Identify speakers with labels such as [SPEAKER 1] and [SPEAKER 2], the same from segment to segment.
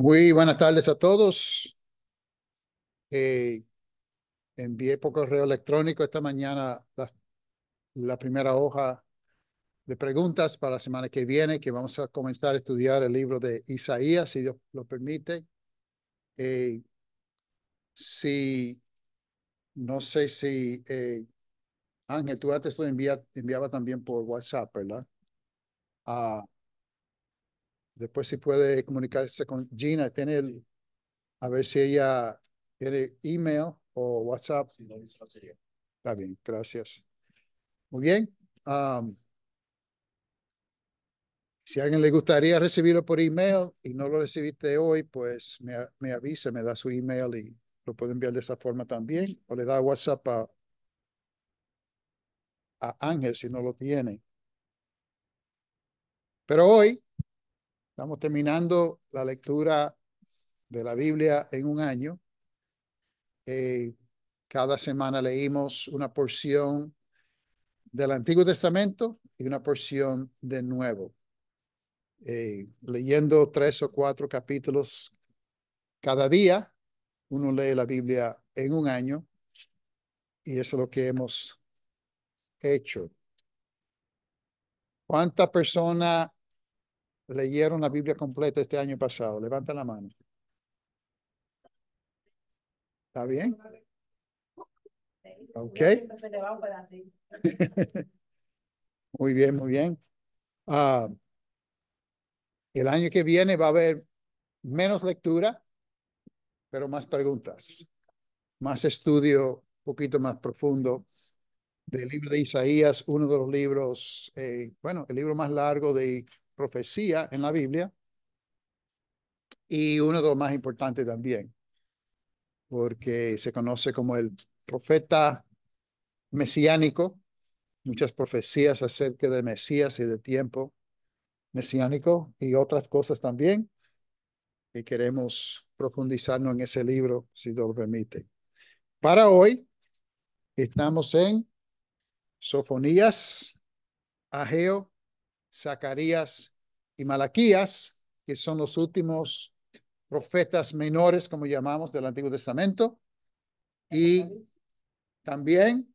[SPEAKER 1] Muy buenas tardes a todos. Eh, envié por correo electrónico esta mañana la, la, primera hoja de preguntas para la semana que viene, que vamos a comenzar a estudiar el libro de Isaías, si Dios lo permite. Eh, si, no sé si, eh, Ángel, tú antes lo enviabas enviaba también por WhatsApp, ¿verdad? Ah, Después si puede comunicarse con Gina, a ver si ella tiene email o WhatsApp. Está bien, gracias. Muy bien. Um, si a alguien le gustaría recibirlo por email y no lo recibiste hoy, pues me, avisa, me da su email y lo puede enviar de esa forma también. O le da WhatsApp a, a Ángel si no lo tiene. Pero hoy Estamos terminando la lectura de la Biblia en un año. Eh, cada semana leímos una porción del Antiguo Testamento y una porción del Nuevo. Eh, leyendo tres o cuatro capítulos cada día, uno lee la Biblia en un año y eso es lo que hemos hecho. ¿Cuánta persona leyeron la Biblia completa este año pasado? levanta la mano. ¿Está bien? Ok. muy bien, muy bien. Ah, el año que viene va a haber menos lectura, pero más preguntas, más estudio un poquito más profundo del libro de Isaías, uno de los libros, eh, bueno, el libro más largo de profecía en la Biblia y uno de los más importantes también, porque se conoce como el profeta mesiánico, muchas profecías acerca de Mesías y del tiempo mesiánico y otras cosas también. Y queremos profundizarnos en ese libro, si Dios permite. Para hoy, estamos en Sofonías, Ageo Zacarías y Malaquías, que son los últimos profetas menores, como llamamos, del Antiguo Testamento. Y también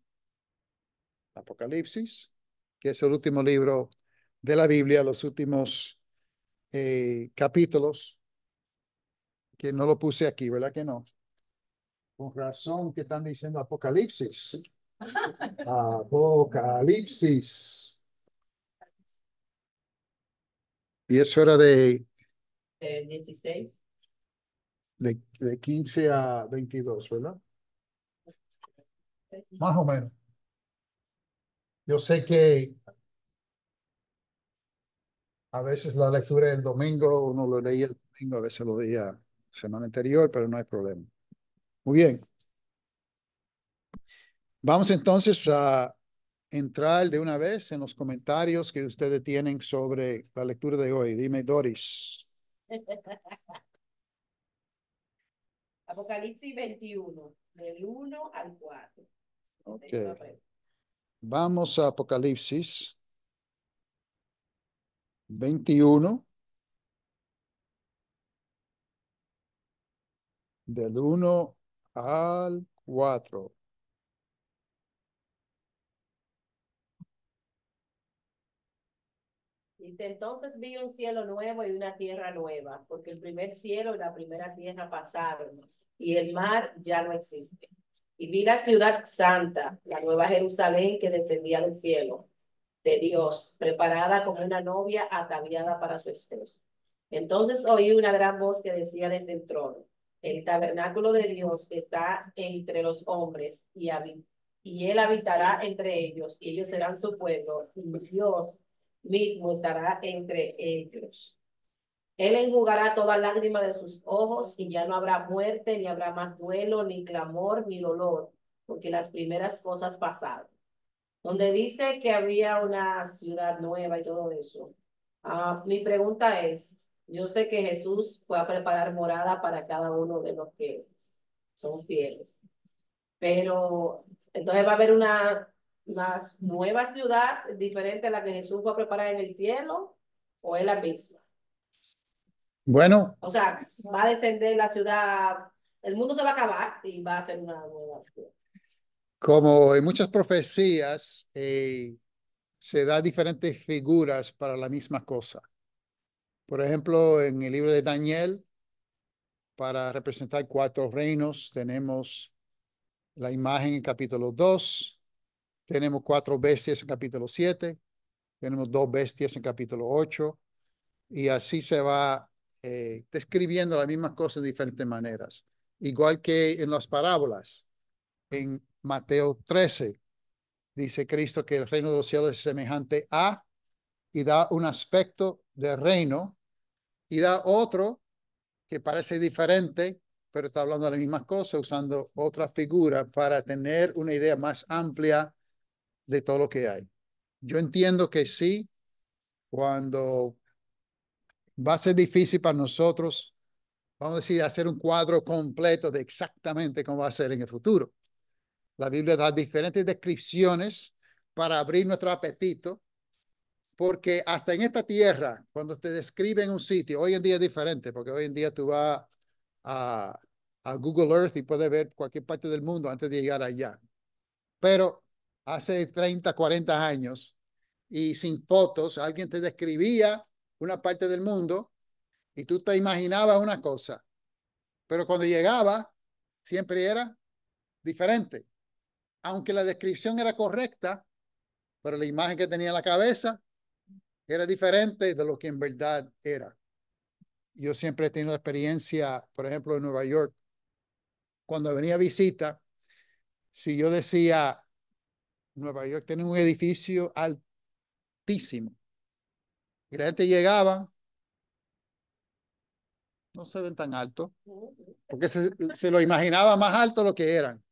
[SPEAKER 1] Apocalipsis, que es el último libro de la Biblia, los últimos eh, capítulos, que no lo puse aquí, ¿verdad que no? Con razón que están diciendo Apocalipsis. Apocalipsis. Y eso era de...
[SPEAKER 2] 16.
[SPEAKER 1] De, 15 a 22, ¿verdad? Más o menos. Yo sé que a veces la lectura del domingo, uno lo leía el domingo, a veces lo leía semana anterior, pero no hay problema. Muy bien. Vamos entonces a entrar de una vez en los comentarios que ustedes tienen sobre la lectura de hoy. Dime, Doris.
[SPEAKER 2] Apocalipsis 21, del 1 al 4.
[SPEAKER 1] Okay. Vamos a Apocalipsis 21, del 1 al 4.
[SPEAKER 2] Dice, entonces vi un cielo nuevo y una tierra nueva, porque el primer cielo y la primera tierra pasaron y el mar ya no existe. Y vi la ciudad santa, la nueva Jerusalén que descendía del cielo de Dios, preparada como una novia ataviada para su esposo. Entonces oí una gran voz que decía desde el trono, el tabernáculo de Dios está entre los hombres y, y él habitará entre ellos y ellos serán su pueblo y Dios mismo estará entre ellos. Él enjugará toda lágrima de sus ojos y ya no habrá muerte, ni habrá más duelo, ni clamor, ni dolor, porque las primeras cosas pasaron. Donde dice que había una ciudad nueva y todo eso. Ah, mi pregunta es, yo sé que Jesús fue a preparar morada para cada uno de los que son fieles, pero entonces va a haber una la nueva ciudad diferente a la que Jesús fue a preparar en el cielo o es la misma?
[SPEAKER 1] Bueno. O
[SPEAKER 2] sea, va a descender la ciudad, el mundo se va a acabar y va a ser una nueva ciudad.
[SPEAKER 1] Como en muchas profecías, eh, se da diferentes figuras para la misma cosa. Por ejemplo, en el libro de Daniel, para representar cuatro reinos, tenemos la imagen en capítulo 2, tenemos cuatro bestias en capítulo 7, tenemos dos bestias en capítulo 8, y así se va eh, describiendo las mismas cosas de diferentes maneras. Igual que en las parábolas, en Mateo 13, dice Cristo que el reino de los cielos es semejante a, y da un aspecto de reino, y da otro que parece diferente, pero está hablando de las mismas cosas, usando otra figura para tener una idea más amplia de todo lo que hay. Yo entiendo que sí, cuando va a ser difícil para nosotros, vamos a decir, hacer un cuadro completo de exactamente cómo va a ser en el futuro. La Biblia da diferentes descripciones para abrir nuestro apetito, porque hasta en esta tierra, cuando te describen un sitio, hoy en día es diferente, porque hoy en día tú vas a, a Google Earth y puedes ver cualquier parte del mundo antes de llegar allá. Pero hace 30, 40 años y sin fotos, alguien te describía una parte del mundo y tú te imaginabas una cosa, pero cuando llegaba siempre era diferente. Aunque la descripción era correcta, pero la imagen que tenía en la cabeza era diferente de lo que en verdad era. Yo siempre he tenido experiencia, por ejemplo, en Nueva York, cuando venía a visita, si yo decía, Nueva York tiene un edificio altísimo. Y la gente llegaba, no se ven tan altos, porque se, lo imaginaba más alto lo que eran.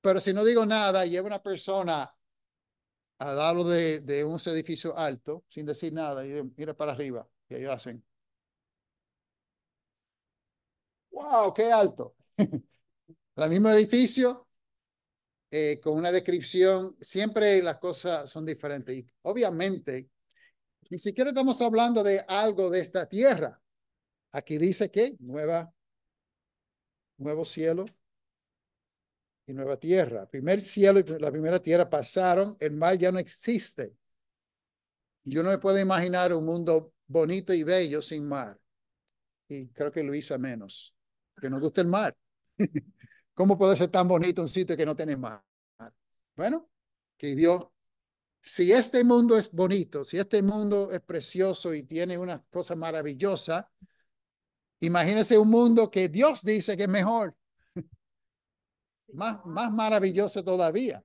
[SPEAKER 1] Pero si no digo nada, lleva una persona a darlo de, un edificio alto, sin decir nada, y mira para arriba, y ellos hacen. ¡Wow! ¡Qué alto! el mismo edificio, eh, con una descripción, siempre las cosas son diferentes. Y obviamente, ni siquiera estamos hablando de algo de esta tierra. Aquí dice que nueva, nuevo cielo y nueva tierra. Primer cielo y la primera tierra pasaron, el mar ya no existe. Yo no me puedo imaginar un mundo bonito y bello sin mar. Y creo que Luisa menos, que no guste el mar. ¿Cómo puede ser tan bonito un sitio que no tiene más. Bueno, que Dios, si este mundo es bonito, si este mundo es precioso y tiene una cosa maravillosa, imagínese un mundo que Dios dice que es mejor, más, más maravilloso todavía.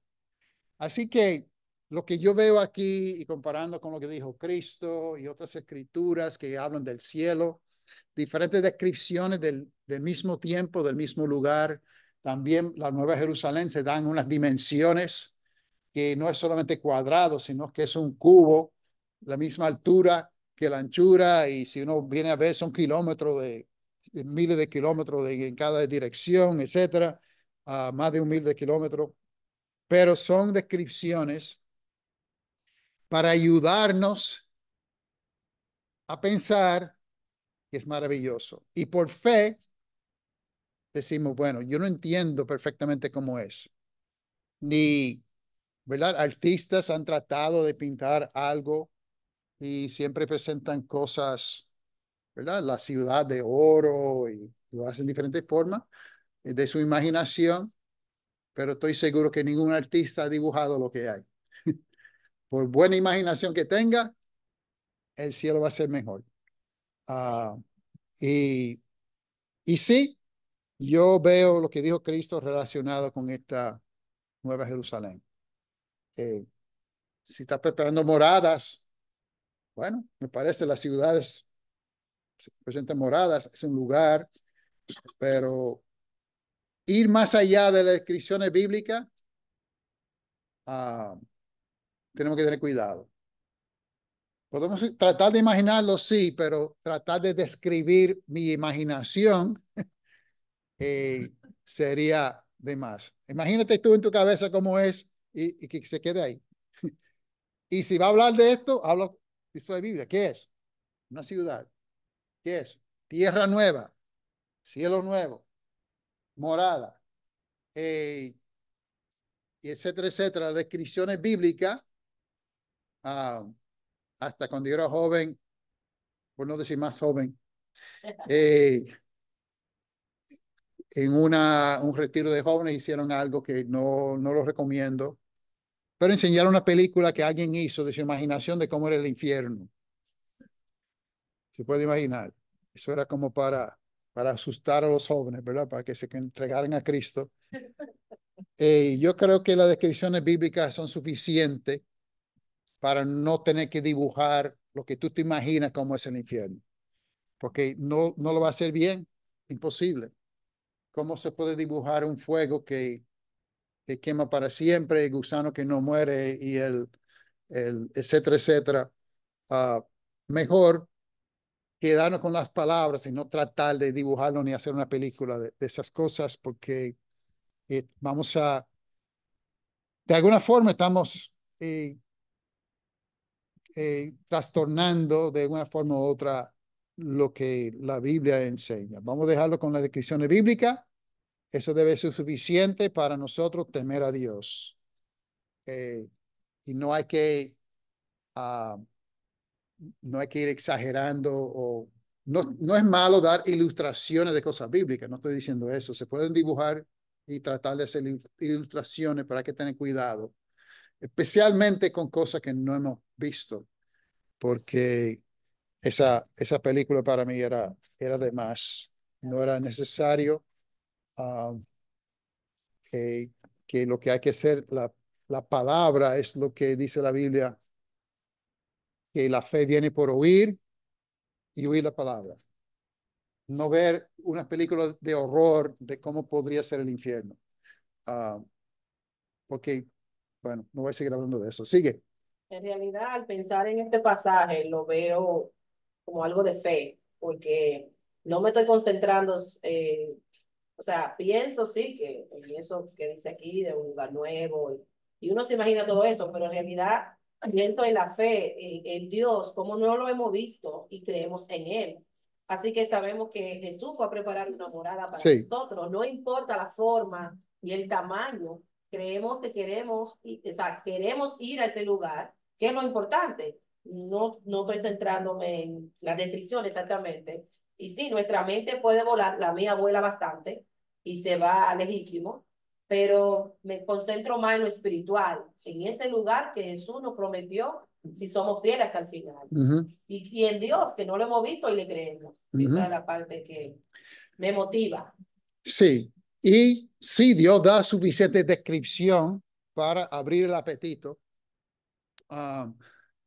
[SPEAKER 1] Así que lo que yo veo aquí y comparando con lo que dijo Cristo y otras escrituras que hablan del cielo, diferentes descripciones del, del mismo tiempo, del mismo lugar, también la Nueva Jerusalén se dan unas dimensiones que no es solamente cuadrado, sino que es un cubo, la misma altura que la anchura, y si uno viene a ver son kilómetros de, miles de kilómetros en cada dirección, etcétera, más de un mil de kilómetros, pero son descripciones para ayudarnos a pensar que es maravilloso. Y por fe decimos, bueno, yo no entiendo perfectamente cómo es. Ni, ¿verdad? Artistas han tratado de pintar algo y siempre presentan cosas, ¿verdad? La ciudad de oro y lo hacen de diferentes formas eh, de su imaginación, pero estoy seguro que ningún artista ha dibujado lo que hay. Por buena imaginación que tenga, el cielo va a ser mejor. Ah, y, y sí, yo veo lo que dijo Cristo relacionado con esta Nueva Jerusalén. Eh, si está preparando moradas, bueno, me parece las ciudades presentan moradas, es un lugar, pero ir más allá de las descripciones bíblicas, ah, tenemos que tener cuidado. Podemos tratar de imaginarlo, sí, pero tratar de describir mi imaginación eh, sería de más. Imagínate tú en tu cabeza cómo es y, que se quede ahí. y si va a hablar de esto, habla de la Biblia. ¿Qué es? Una ciudad. ¿Qué es? Tierra nueva, cielo nuevo, morada, eh, y etcétera, etcétera. Las descripciones bíblicas, ah, hasta cuando yo era joven, por no decir más joven, eh, en una, un retiro de jóvenes hicieron algo que no, no lo recomiendo, pero enseñaron una película que alguien hizo de su imaginación de cómo era el infierno. Se puede imaginar. Eso era como para, para asustar a los jóvenes, ¿verdad? Para que se entregaran a Cristo. Eh, yo creo que las descripciones bíblicas son suficientes para no tener que dibujar lo que tú te imaginas cómo es el infierno. Porque no, no lo va a hacer bien, imposible. ¿Cómo se puede dibujar un fuego que, que quema para siempre, el gusano que no muere y el, el etcétera, etcétera? Ah, mejor quedarnos con las palabras y no tratar de dibujarlo ni hacer una película de, esas cosas porque eh, vamos a, de alguna forma estamos eh, eh, trastornando de una forma u otra lo que la Biblia enseña. Vamos a dejarlo con las descripciones bíblicas. Eso debe ser suficiente para nosotros temer a Dios. Eh, y no hay que ah, no hay que ir exagerando o no, no es malo dar ilustraciones de cosas bíblicas, no estoy diciendo eso, se pueden dibujar y tratar de hacer ilustraciones, pero hay que tener cuidado, especialmente con cosas que no hemos visto, porque esa, esa película para mí era, era de más. No era necesario um, que, lo que hay que hacer, la, la palabra es lo que dice la Biblia, que la fe viene por oír y oír la palabra. No ver una película de horror de cómo podría ser el infierno. porque, ah, bueno, no voy a seguir hablando de eso. Sigue.
[SPEAKER 2] En realidad, al pensar en este pasaje, lo veo como algo de fe, porque no me estoy concentrando, eh, o sea, pienso sí que en eso que dice aquí de un lugar nuevo, y, uno se imagina todo eso, pero en realidad pienso en la fe, en, Dios, como no lo hemos visto y creemos en Él. Así que sabemos que Jesús fue a preparar una morada para nosotros, no importa la forma y el tamaño, creemos que queremos, o sea, queremos ir a ese lugar, que es lo importante no, no estoy centrándome en la descripción exactamente. Y sí, nuestra mente puede volar, la mía vuela bastante y se va lejísimo, pero me concentro más en lo espiritual, en ese lugar que Jesús nos prometió si somos fieles hasta el final. y, en Dios, que no lo hemos visto y le creemos. Esa es la parte que
[SPEAKER 1] me motiva. Sí, y si Dios da suficiente descripción para abrir el apetito. Ah,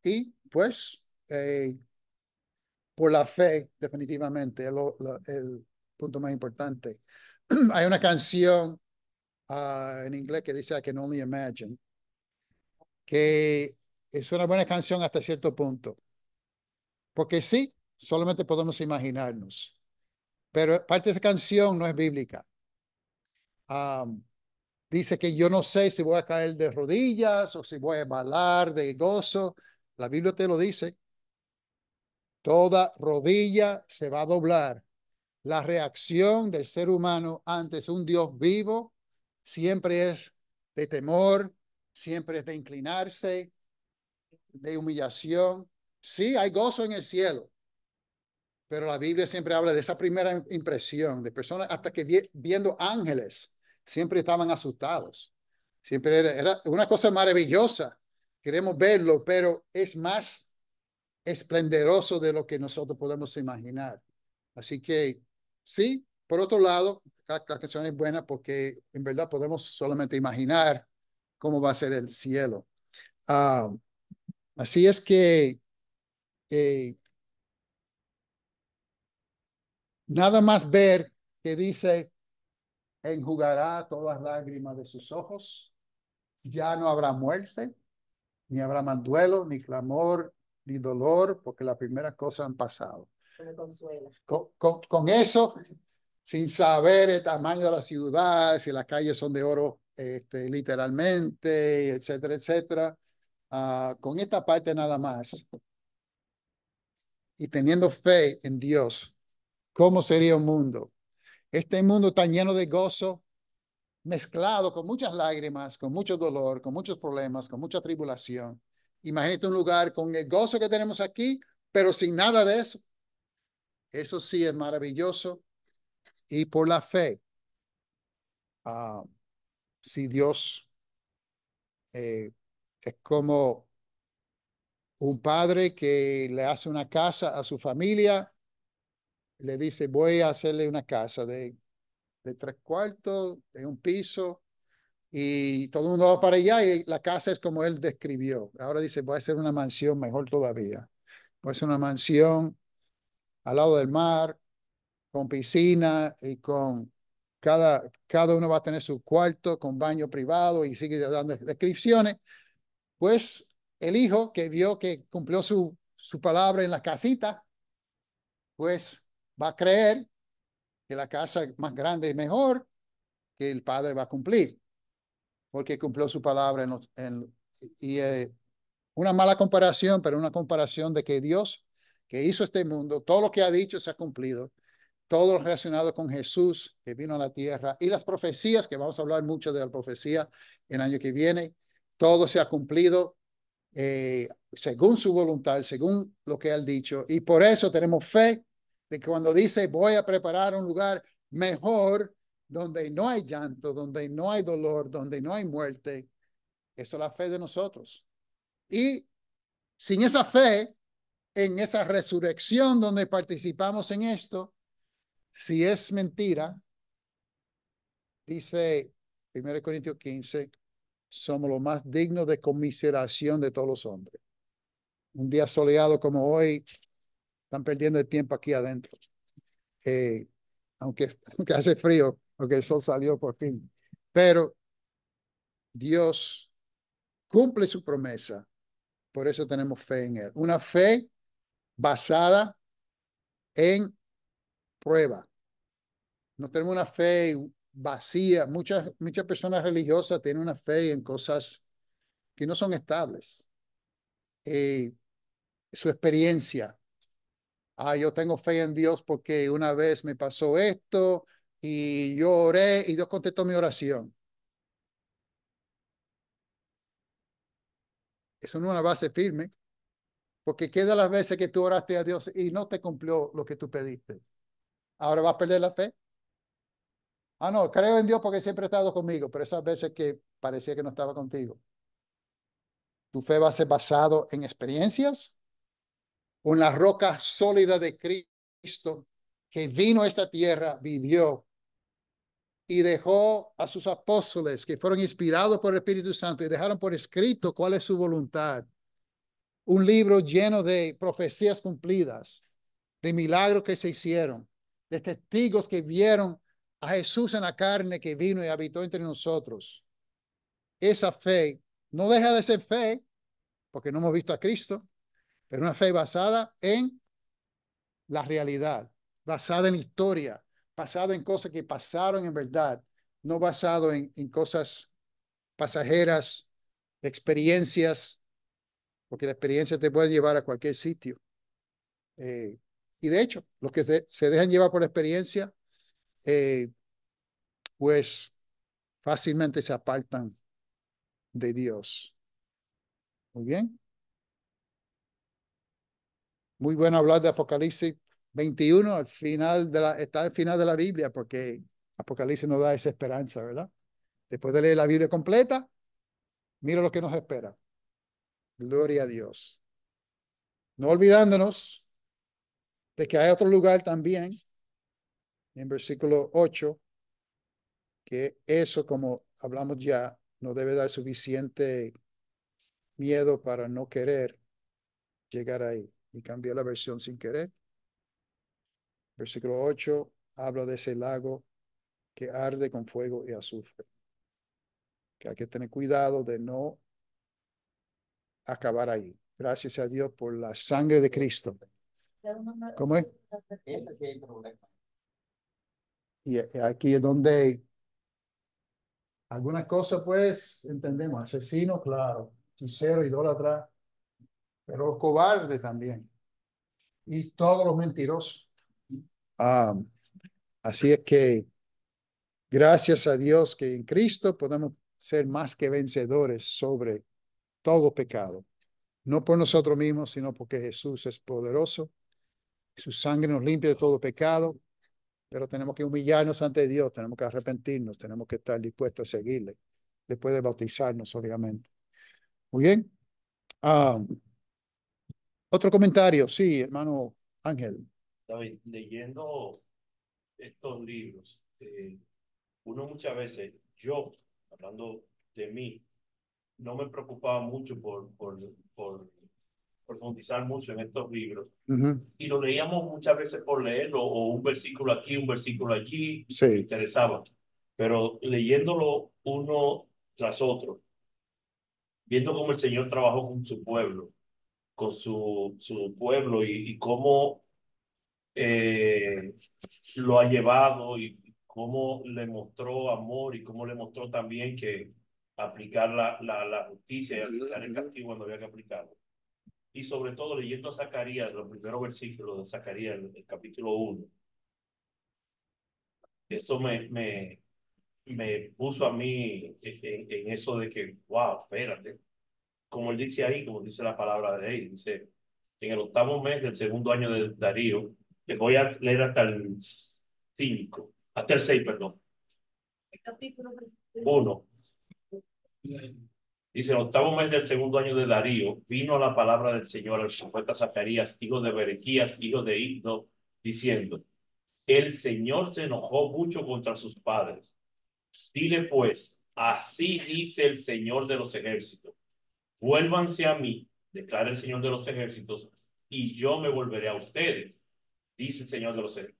[SPEAKER 1] y pues por la fe, definitivamente, el, el punto más importante. Hay una canción ah, en inglés que dice I can only imagine, que es una buena canción hasta cierto punto. Porque sí, solamente podemos imaginarnos. Pero parte de esa canción no es bíblica. dice que yo no sé si voy a caer de rodillas o si voy a balar de gozo, la Biblia te lo dice. Toda rodilla se va a doblar. La reacción del ser humano ante un Dios vivo siempre es de temor, siempre es de inclinarse, de humillación. Sí, hay gozo en el cielo, pero la Biblia siempre habla de esa primera impresión de personas hasta que viendo ángeles siempre estaban asustados. Siempre era, una cosa maravillosa queremos verlo, pero es más esplendoroso de lo que nosotros podemos imaginar. Así que sí, por otro lado, la, canción es buena porque en verdad podemos solamente imaginar cómo va a ser el cielo. Ah, así es que eh, nada más ver que dice, enjugará todas lágrimas de sus ojos, ya no habrá muerte, ni habrá más duelo, ni clamor, ni dolor, porque las primeras cosas han pasado. Con, eso, sin saber el tamaño de la ciudad, si las calles son de oro este, literalmente, etcétera, etcétera, ah, con esta parte nada más, y teniendo fe en Dios, ¿cómo sería un mundo? Este mundo tan lleno de gozo, mezclado con muchas lágrimas, con mucho dolor, con muchos problemas, con mucha tribulación. Imagínate un lugar con el gozo que tenemos aquí, pero sin nada de eso. Eso sí es maravilloso. Y por la fe, ah, si Dios eh, es como un padre que le hace una casa a su familia, le dice, voy a hacerle una casa de de tres cuartos, de un piso, y todo el mundo va para allá y la casa es como él describió. Ahora dice, va a ser una mansión mejor todavía. pues a una mansión al lado del mar, con piscina y con cada, cada uno va a tener su cuarto con baño privado y sigue dando descripciones. Pues el hijo que vio que cumplió su, su palabra en la casita, pues va a creer que la casa más grande es mejor, que el Padre va a cumplir, porque cumplió su palabra. y eh, una mala comparación, pero una comparación de que Dios, que hizo este mundo, todo lo que ha dicho se ha cumplido, todo relacionado con Jesús que vino a la tierra y las profecías, que vamos a hablar mucho de la profecía el año que viene, todo se ha cumplido. Eh, según su voluntad, según lo que ha dicho. Y por eso tenemos fe de que cuando dice voy a preparar un lugar mejor donde no hay llanto, donde no hay dolor, donde no hay muerte, eso es la fe de nosotros. Y sin esa fe, en esa resurrección donde participamos en esto, si es mentira, dice 1 Corintios 15, somos los más dignos de conmiseración de todos los hombres. Un día soleado como hoy, perdiendo el tiempo aquí adentro. Eh, aunque, hace frío, aunque el sol salió por fin. Pero Dios cumple su promesa. Por eso tenemos fe en Él. Una fe basada en prueba. No tenemos una fe vacía. Muchas, muchas personas religiosas tienen una fe en cosas que no son estables. Eh, su experiencia, ah, yo tengo fe en Dios porque una vez me pasó esto y yo oré y Dios contestó mi oración. Eso no es una base firme, porque queda las veces que tú oraste a Dios y no te cumplió lo que tú pediste. Ahora vas a perder la fe. Ah, no, creo en Dios porque siempre ha estado conmigo, pero esas veces que parecía que no estaba contigo. Tu fe va a ser basado en experiencias, con la roca sólida de Cristo que vino a esta tierra, vivió y dejó a sus apóstoles que fueron inspirados por el Espíritu Santo y dejaron por escrito cuál es su voluntad. Un libro lleno de profecías cumplidas, de milagros que se hicieron, de testigos que vieron a Jesús en la carne que vino y habitó entre nosotros. Esa fe no deja de ser fe, porque no hemos visto a Cristo, pero una fe basada en la realidad, basada en historia, basada en cosas que pasaron en verdad, no basado en, en cosas pasajeras, experiencias, porque la experiencia te puede llevar a cualquier sitio. Eh, y de hecho, los que se, dejan llevar por la experiencia, eh, pues fácilmente se apartan de Dios. Muy bien muy bueno hablar de Apocalipsis 21, al final de la, está al final de la Biblia, porque Apocalipsis nos da esa esperanza, ¿verdad? Después de leer la Biblia completa, mira lo que nos espera. Gloria a Dios. No olvidándonos de que hay otro lugar también, en versículo 8, que eso, como hablamos ya, no debe dar suficiente miedo para no querer llegar ahí y cambié la versión sin querer. Versículo 8 habla de ese lago que arde con fuego y azufre. Que hay que tener cuidado de no acabar ahí. Gracias a Dios por la sangre de Cristo. ¿Cómo es? Y aquí es donde algunas cosas, pues, entendemos. Asesino, claro. Hechicero, idólatra, pero los cobardes también, y todos los mentirosos. Ah, así es que gracias a Dios que en Cristo podemos ser más que vencedores sobre todo pecado, no por nosotros mismos, sino porque Jesús es poderoso, su sangre nos limpia de todo pecado, pero tenemos que humillarnos ante Dios, tenemos que arrepentirnos, tenemos que estar dispuestos a seguirle después de bautizarnos, obviamente. Muy bien. Ah, otro comentario, sí, hermano Ángel.
[SPEAKER 3] David, leyendo estos libros, eh, uno muchas veces, yo, hablando de mí, no me preocupaba mucho por, por, por profundizar mucho en estos libros. Y lo leíamos muchas veces por leerlo, o un versículo aquí, un versículo allí, interesaba. Pero leyéndolo uno tras otro, viendo cómo el Señor trabajó con su pueblo, con su, su pueblo y, y cómo eh, lo ha llevado y cómo le mostró amor y cómo le mostró también que aplicar la, la, la justicia y aplicar el castigo cuando había que aplicarlo. Y sobre todo leyendo a Zacarías, los primeros versículos de Zacarías, el, capítulo 1. Eso me, me, me puso a mí en, en, eso de que, wow, espérate, como él dice ahí, como dice la palabra de él, dice, en el octavo mes del segundo año de Darío, que voy a leer hasta el cinco, hasta el seis, perdón. El capítulo 1. Dice, el octavo mes del segundo año de Darío, vino la palabra del Señor al profeta Zacarías, hijo de Berequías, hijo de Igno, diciendo, el Señor se enojó mucho contra sus padres. Dile pues, así dice el Señor de los ejércitos vuélvanse a mí, declara el Señor de los ejércitos, y yo me volveré a ustedes, dice el Señor de los ejércitos.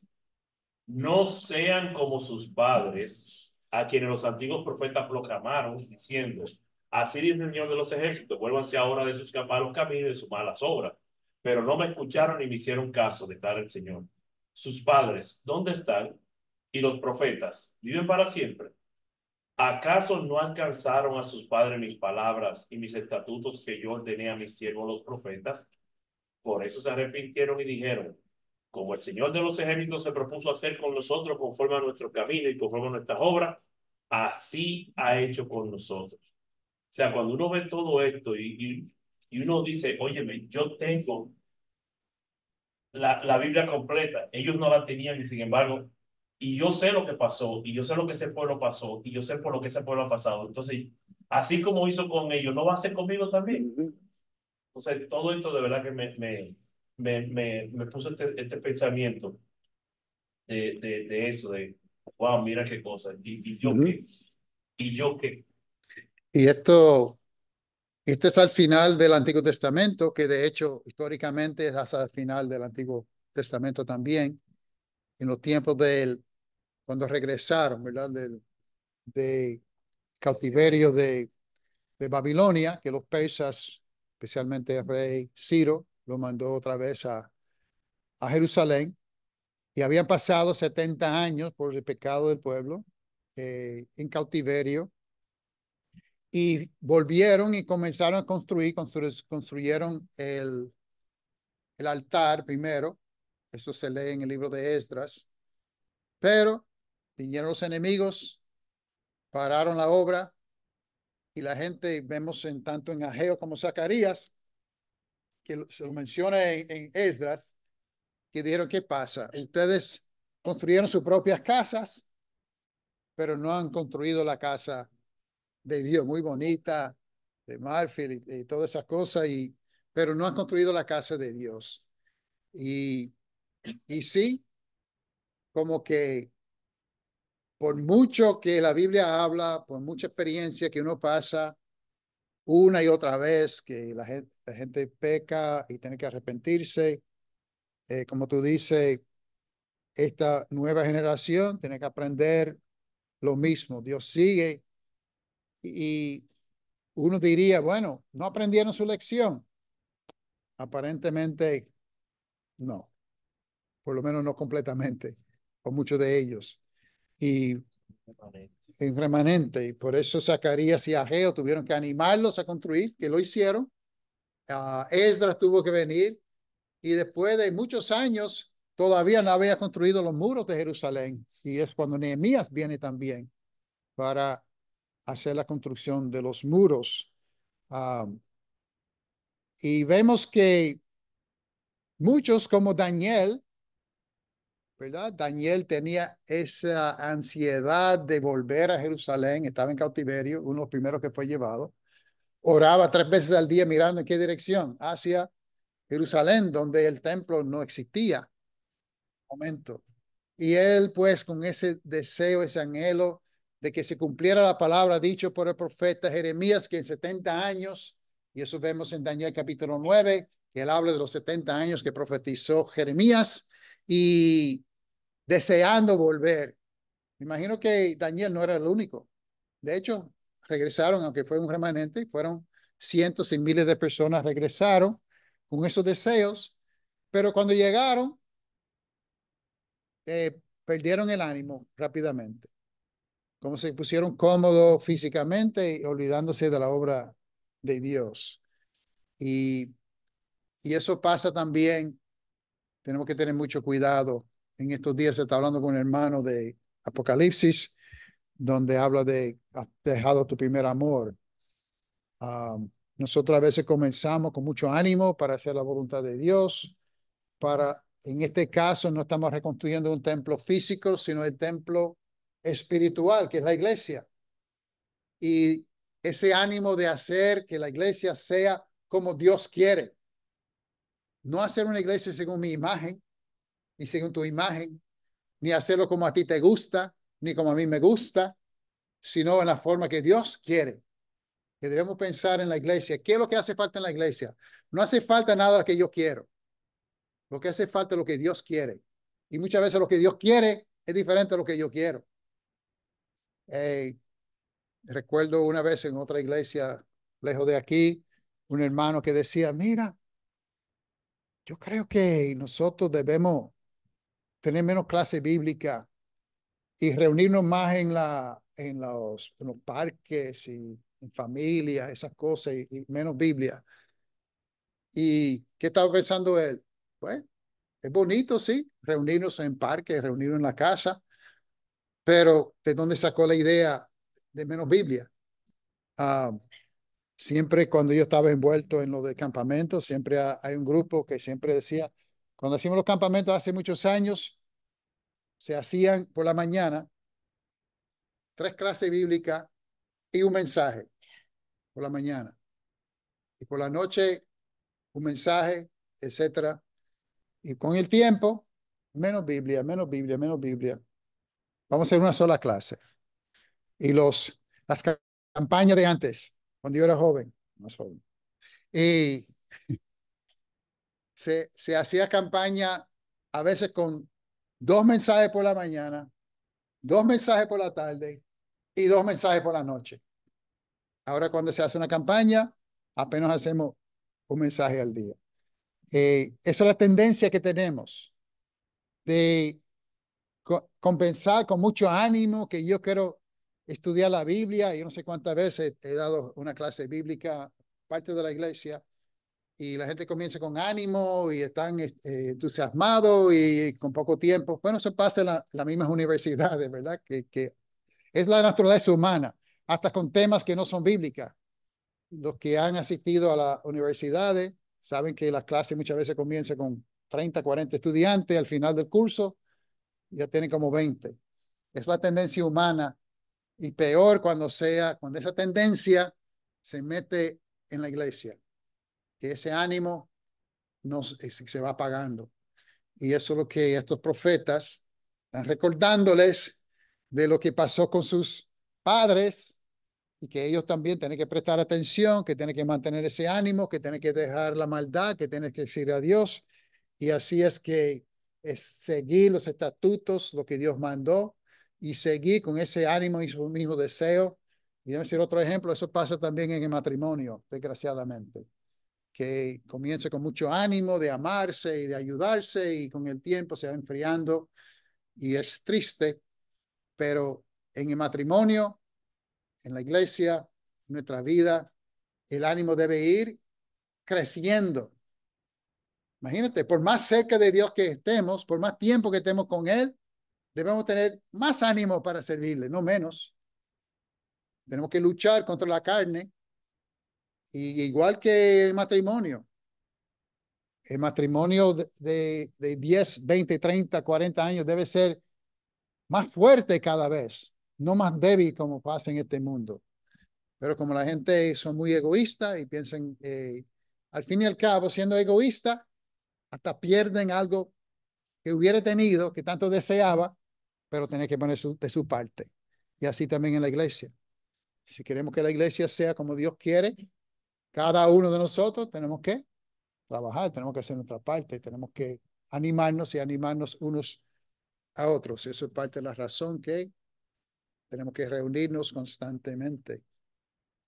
[SPEAKER 3] No sean como sus padres, a quienes los antiguos profetas proclamaron, diciendo, así dice el Señor de los ejércitos, vuélvanse ahora de sus malos caminos y de sus malas obras. Pero no me escucharon ni me hicieron caso, declara el Señor. Sus padres, ¿dónde están? Y los profetas, ¿viven para siempre? ¿Acaso no alcanzaron a sus padres mis palabras y mis estatutos que yo ordené a mis siervos los profetas? Por eso se arrepintieron y dijeron, como el Señor de los ejércitos se propuso hacer con nosotros conforme a nuestro camino y conforme a nuestras obras, así ha hecho con nosotros. O sea, cuando uno ve todo esto y, y, uno dice, óyeme, yo tengo la Biblia completa, ellos no la tenían y sin embargo y yo sé lo que pasó, y yo sé lo que ese pueblo pasó, y yo sé por lo que ese pueblo ha pasado. Entonces, así como hizo con ellos, ¿no va a hacer conmigo también? Entonces, todo esto de verdad que me, me, me, me, puso este, este, pensamiento de, de, de, eso, de, wow, mira qué cosa, y, yo qué, y yo qué.
[SPEAKER 1] Y esto, este es al final del Antiguo Testamento, que de hecho históricamente es hasta el final del Antiguo Testamento también en los tiempos del cuando regresaron, ¿verdad? De, cautiverio de, Babilonia, que los persas, especialmente el rey Ciro, lo mandó otra vez a, Jerusalén. Y habían pasado 70 años por el pecado del pueblo eh, en cautiverio. Y volvieron y comenzaron a construir, construyeron el, el altar primero. Eso se lee en el libro de Esdras. Pero vinieron los enemigos, pararon la obra y la gente, vemos en tanto en Ageo como Zacarías, que se lo menciona en, Esdras, que dijeron, ¿qué pasa? Ustedes construyeron sus propias casas, pero no han construido la casa de Dios, muy bonita, de marfil y, y todas esas cosas, y, pero no han construido la casa de Dios. Y, y sí, como que por mucho que la Biblia habla, por mucha experiencia que uno pasa una y otra vez, que la gente, peca y tiene que arrepentirse, eh, como tú dices, esta nueva generación tiene que aprender lo mismo. Dios sigue y uno diría, bueno, no aprendieron su lección. Aparentemente no, por lo menos no completamente, o muchos de ellos y en remanente. Y por eso Zacarías y Ageo tuvieron que animarlos a construir, que lo hicieron. Esdra ah, Esdras tuvo que venir y después de muchos años todavía no había construido los muros de Jerusalén. Y es cuando Nehemías viene también para hacer la construcción de los muros. Ah, y vemos que muchos como Daniel Daniel tenía esa ansiedad de volver a Jerusalén, estaba en cautiverio, uno de los primeros que fue llevado. Oraba tres veces al día mirando en qué dirección, hacia Jerusalén, donde el templo no existía. Momento. Y él pues con ese deseo, ese anhelo de que se cumpliera la palabra dicho por el profeta Jeremías, que en 70 años, y eso vemos en Daniel capítulo 9, que él habla de los 70 años que profetizó Jeremías, y deseando volver. Me imagino que Daniel no era el único. De hecho, regresaron, aunque fue un remanente, fueron cientos y miles de personas regresaron con esos deseos, pero cuando llegaron, eh, perdieron el ánimo rápidamente, como se pusieron cómodos físicamente, olvidándose de la obra de Dios. Y, y eso pasa también tenemos que tener mucho cuidado. En estos días se está hablando con un hermano de Apocalipsis, donde habla de has dejado tu primer amor. Nosotras nosotros a veces comenzamos con mucho ánimo para hacer la voluntad de Dios, para, en este caso, no estamos reconstruyendo un templo físico, sino el templo espiritual, que es la iglesia. Y ese ánimo de hacer que la iglesia sea como Dios quiere. No hacer una iglesia según mi imagen, ni según tu imagen, ni hacerlo como a ti te gusta, ni como a mí me gusta, sino en la forma que Dios quiere. Que debemos pensar en la iglesia. ¿Qué es lo que hace falta en la iglesia? No hace falta nada que yo quiero. Lo que hace falta es lo que Dios quiere. Y muchas veces lo que Dios quiere es diferente a lo que yo quiero. Eh, recuerdo una vez en otra iglesia lejos de aquí, un hermano que decía, mira, yo creo que nosotros debemos tener menos clase bíblica y reunirnos más en, la, en, los, en los parques y en familia, esas cosas, y, menos Biblia. ¿Y qué estaba pensando él? Pues es bonito, sí, reunirnos en parques, reunirnos en la casa, pero ¿de dónde sacó la idea de menos Biblia? Ah siempre cuando yo estaba envuelto en lo de campamentos, siempre hay un grupo que siempre decía, cuando hacíamos los campamentos hace muchos años, se hacían por la mañana tres clases bíblicas y un mensaje por la mañana. Y por la noche un mensaje, etcétera. Y con el tiempo, menos Biblia, menos Biblia, menos Biblia. Vamos a hacer una sola clase. Y los, las campañas de antes, cuando yo era joven, más joven. Y se, hacía campaña a veces con dos mensajes por la mañana, dos mensajes por la tarde y dos mensajes por la noche. Ahora cuando se hace una campaña, apenas hacemos un mensaje al día. Eh, esa es la tendencia que tenemos de compensar con mucho ánimo que yo quiero estudiar la Biblia. y no sé cuántas veces he dado una clase bíblica parte de la iglesia y la gente comienza con ánimo y están este, entusiasmados y con poco tiempo. Bueno, se pasa en, la, las mismas universidades, ¿verdad? Que, que es la naturaleza humana, hasta con temas que no son bíblicas. Los que han asistido a las universidades saben que las clases muchas veces comienzan con 30, 40 estudiantes, al final del curso ya tienen como 20. Es la tendencia humana y peor cuando sea, cuando esa tendencia se mete en la iglesia, que ese ánimo no eh, se va apagando. Y eso es lo que estos profetas están recordándoles de lo que pasó con sus padres y que ellos también tienen que prestar atención, que tienen que mantener ese ánimo, que tienen que dejar la maldad, que tienen que decir a Dios. Y así es que es seguir los estatutos, lo que Dios mandó, y seguir con ese ánimo y su mismo deseo. Y debe ser otro ejemplo, eso pasa también en el matrimonio, desgraciadamente, que comienza con mucho ánimo de amarse y de ayudarse y con el tiempo se va enfriando y es triste, pero en el matrimonio, en la iglesia, en nuestra vida, el ánimo debe ir creciendo. Imagínate, por más cerca de Dios que estemos, por más tiempo que estemos con Él, debemos tener más ánimo para servirle, no menos. Tenemos que luchar contra la carne, y igual que el matrimonio. El matrimonio de, de, 10, 20, 30, 40 años debe ser más fuerte cada vez, no más débil como pasa en este mundo. Pero como la gente son muy egoístas y piensan, que eh, al fin y al cabo, siendo egoísta, hasta pierden algo que hubiera tenido, que tanto deseaba, pero tiene que poner de su parte. Y así también en la iglesia. Si queremos que la iglesia sea como Dios quiere, cada uno de nosotros tenemos que trabajar, tenemos que hacer nuestra parte, tenemos que animarnos y animarnos unos a otros. Eso es parte de la razón que tenemos que reunirnos constantemente.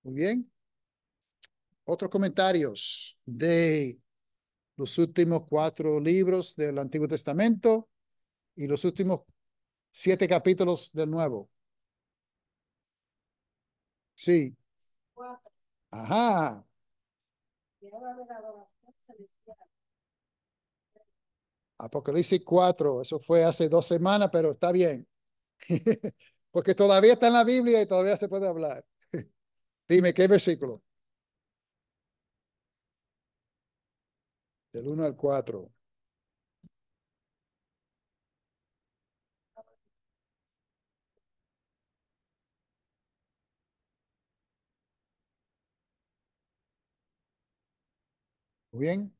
[SPEAKER 1] Muy bien. Otros comentarios de los últimos cuatro libros del Antiguo Testamento y los últimos siete capítulos del nuevo. Sí. Ajá. Apocalipsis 4, eso fue hace dos semanas, pero está bien. Porque todavía está en la Biblia y todavía se puede hablar. Dime, ¿qué versículo? Del 1 al 4. bien.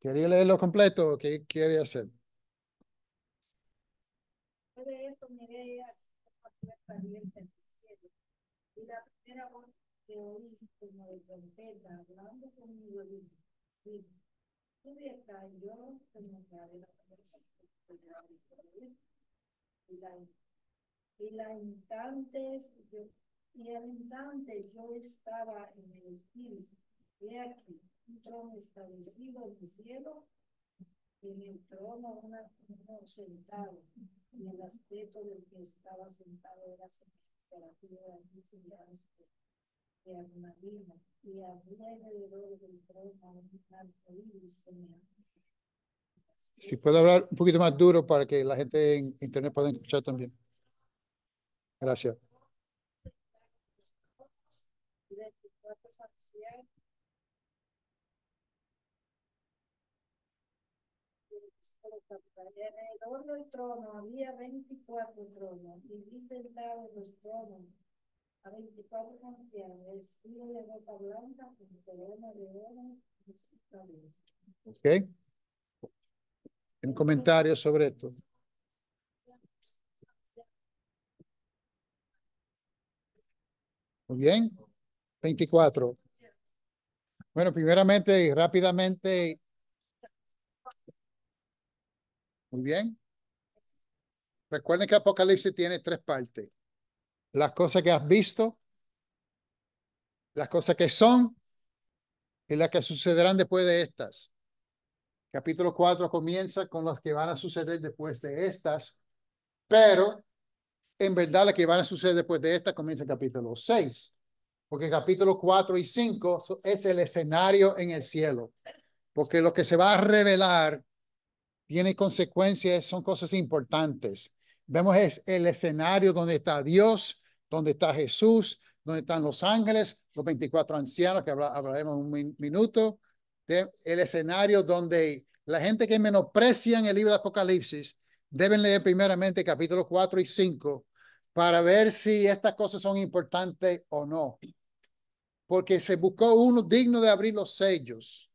[SPEAKER 1] Quería leerlo completo. que quiere hacer?
[SPEAKER 2] De esto, Nerea, caliente Y la primera voz que oí como de trompeta hablando conmigo dijo, sube acá y yo te mostraré la conversación y la y la instantes yo y el instante yo estaba en el estilo He aquí, un trono establecido en el cielo, y en el trono una, uno sentado, en el aspecto del que estaba sentado era semejante a la piedra de su y había alrededor del trono un arco iris
[SPEAKER 1] Si puedo hablar un poquito más duro para que la gente en internet pueda escuchar también. Gracias.
[SPEAKER 2] alrededor del trono había 24 tronos y vi sentados los tronos a 24 ancianos vestidos de ropa blanca con corona de oro y su
[SPEAKER 1] Ok. ¿En comentarios sobre esto? Muy bien. 24. Bueno, primeramente y rápidamente Muy bien. Recuerden que Apocalipsis tiene tres partes. Las cosas que has visto, las cosas que son y las que sucederán después de estas. Capítulo 4 comienza con las que van a suceder después de estas, pero en verdad las que van a suceder después de estas comienza el capítulo 6, porque capítulo 4 y 5 es el escenario en el cielo, porque lo que se va a revelar tiene consecuencias, son cosas importantes. Vemos es el escenario donde está Dios, donde está Jesús, donde están los ángeles, los 24 ancianos, que hablaremos en un minuto, de el escenario donde la gente que menosprecia en el libro de Apocalipsis deben leer primeramente capítulos 4 y 5 para ver si estas cosas son importantes o no. Porque se buscó uno digno de abrir los sellos.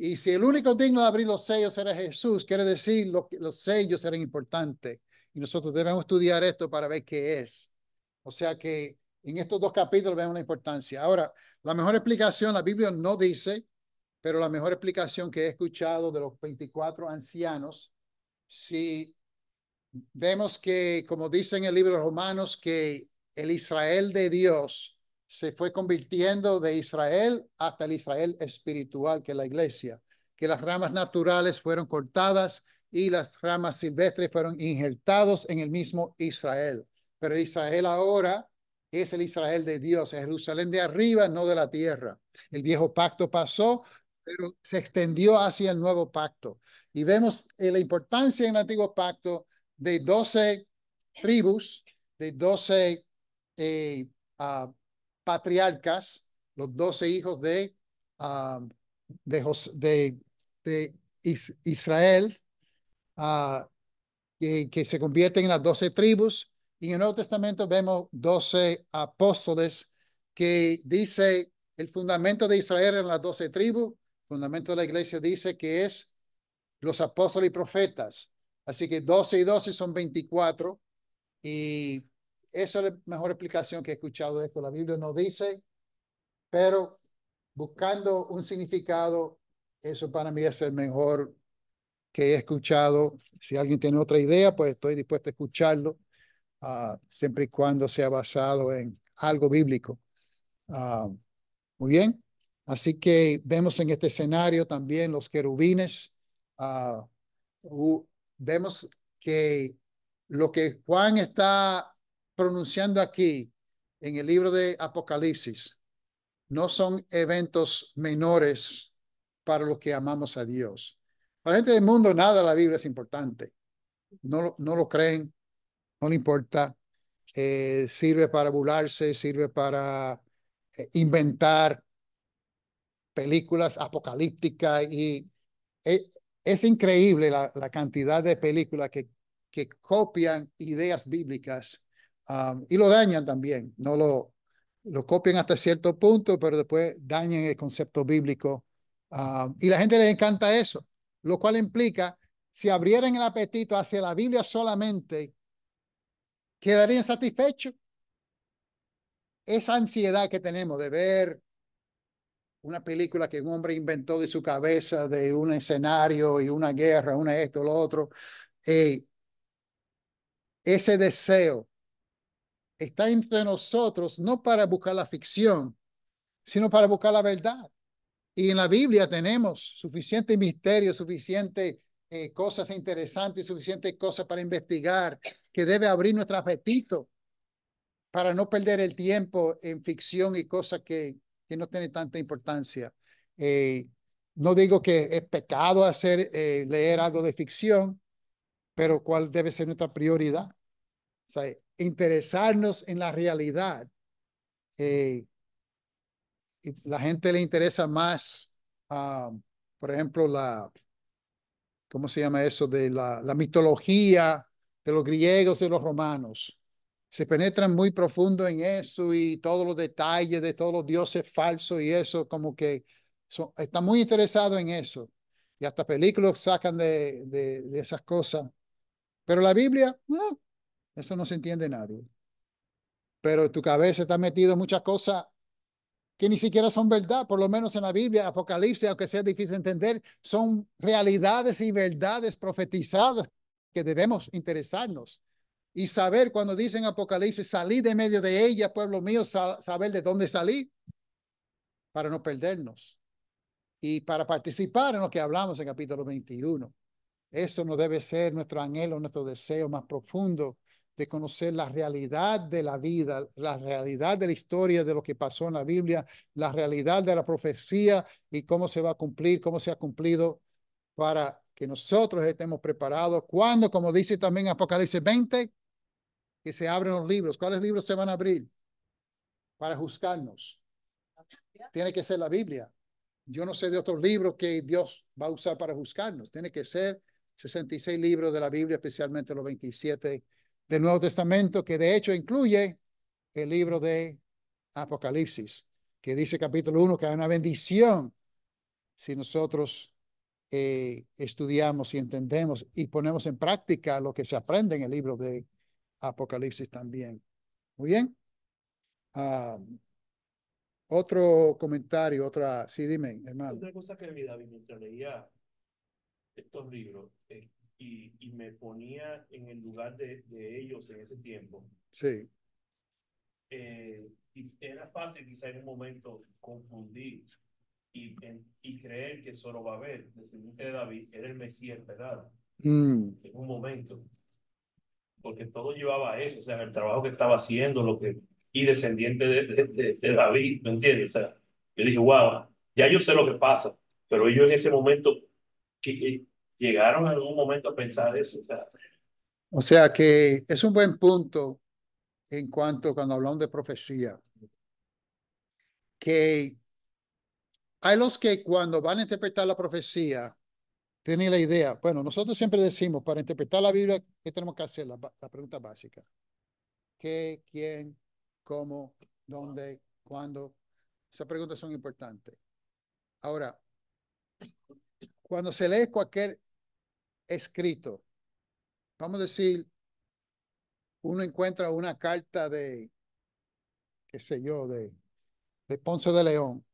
[SPEAKER 1] Y si el único digno de abrir los sellos era Jesús, quiere decir lo, los sellos eran importantes. Y nosotros debemos estudiar esto para ver qué es. O sea que en estos dos capítulos vemos la importancia. Ahora, la mejor explicación, la Biblia no dice, pero la mejor explicación que he escuchado de los 24 ancianos, si vemos que, como dice en el libro de Romanos, que el Israel de Dios se fue convirtiendo de Israel hasta el Israel espiritual, que es la iglesia, que las ramas naturales fueron cortadas y las ramas silvestres fueron injertados en el mismo Israel. Pero Israel ahora es el Israel de Dios, Jerusalén de arriba, no de la tierra. El viejo pacto pasó, pero se extendió hacia el nuevo pacto. Y vemos eh, la importancia en el antiguo pacto de 12 tribus, de 12 eh, ah, patriarcas, los doce hijos de, ah, de, Israel, ah, que, se convierten en las doce tribus. Y en el Nuevo Testamento vemos doce apóstoles que dice el fundamento de Israel en las doce tribus, fundamento de la iglesia dice que es los apóstoles y profetas. Así que doce y doce son veinticuatro, Y esa es la mejor explicación que he escuchado de esto. La Biblia no dice, pero buscando un significado, eso para mí es el mejor que he escuchado. Si alguien tiene otra idea, pues estoy dispuesto a escucharlo, ah, siempre y cuando sea basado en algo bíblico. Ah, muy bien. Así que vemos en este escenario también los querubines. Ah, vemos que lo que Juan está pronunciando aquí en el libro de Apocalipsis no son eventos menores para los que amamos a Dios. Para la gente del mundo nada de la Biblia es importante. No, no lo creen, no le importa. Eh, sirve para burlarse, sirve para eh, inventar películas apocalípticas y eh, es increíble la, cantidad de películas que, que copian ideas bíblicas Ah, y lo dañan también, no lo, lo copian hasta cierto punto, pero después dañan el concepto bíblico. Ah, y la gente les encanta eso, lo cual implica, si abrieran el apetito hacia la Biblia solamente, quedarían satisfechos. Esa ansiedad que tenemos de ver una película que un hombre inventó de su cabeza, de un escenario y una guerra, una esto, lo otro, eh, ese deseo está entre nosotros no para buscar la ficción, sino para buscar la verdad. Y en la Biblia tenemos suficiente misterio, suficiente eh, cosas interesantes, suficiente cosas para investigar, que debe abrir nuestro apetito para no perder el tiempo en ficción y cosas que, no tienen tanta importancia. Eh, no digo que es pecado hacer eh, leer algo de ficción, pero cuál debe ser nuestra prioridad. O sea, interesarnos en la realidad. Eh, la gente le interesa más, ah, por ejemplo, la, ¿cómo se llama eso? De la, mitología de los griegos, de los romanos. Se penetran muy profundo en eso y todos los detalles de todos los dioses falsos y eso, como que está muy interesado en eso. Y hasta películas sacan de, de, de esas cosas. Pero la Biblia, no, eso no se entiende nadie. Pero en tu cabeza está metido muchas cosas que ni siquiera son verdad, por lo menos en la Biblia, Apocalipsis, aunque sea difícil de entender, son realidades y verdades profetizadas que debemos interesarnos y saber cuando dicen Apocalipsis, salí de medio de ella, pueblo mío, saber de dónde salí para no perdernos y para participar en lo que hablamos en capítulo 21. Eso no debe ser nuestro anhelo, nuestro deseo más profundo de conocer la realidad de la vida, la realidad de la historia de lo que pasó en la Biblia, la realidad de la profecía y cómo se va a cumplir, cómo se ha cumplido para que nosotros estemos preparados. Cuando, como dice también Apocalipsis 20, que se abren los libros. ¿Cuáles libros se van a abrir? Para juzgarnos. Tiene que ser la Biblia. Yo no sé de otro libro que Dios va a usar para juzgarnos. Tiene que ser 66 libros de la Biblia, especialmente los 27 del Nuevo Testamento, que de hecho incluye el libro de Apocalipsis, que dice capítulo 1 que hay una bendición si nosotros eh, estudiamos y entendemos y ponemos en práctica lo que se aprende en el libro de Apocalipsis también. Muy bien. otro comentario, otra, sí, dime, hermano. Otra
[SPEAKER 3] cosa que vi, mientras leía estos libros, es y, y, me ponía en el lugar de, de ellos en ese tiempo. Sí. Eh, y era fácil quizá en un momento confundir y, y creer que haber descendiente de David, era el Mesías, ¿verdad?
[SPEAKER 1] Mm. En
[SPEAKER 3] un momento. Porque todo llevaba a eso, o sea, el trabajo que estaba haciendo, lo que... Y descendiente de, de, David, ¿me entiendes? O sea, yo dije, wow, ya yo sé lo que pasa, pero yo en ese momento que, eh, ¿Llegaron en algún momento a pensar eso?
[SPEAKER 1] O sea, que es un buen punto en cuanto cuando hablamos de profecía, que hay los que cuando van a interpretar la profecía tienen la idea, bueno, nosotros siempre decimos, para interpretar la Biblia, ¿qué tenemos que hacer? La, la pregunta básica. ¿Qué, quién, cómo, dónde, cuándo? Esas preguntas son importantes. Ahora, cuando se lee cualquier escrito. Vamos a decir, uno encuentra una carta de, qué sé yo, de, de Ponce de León.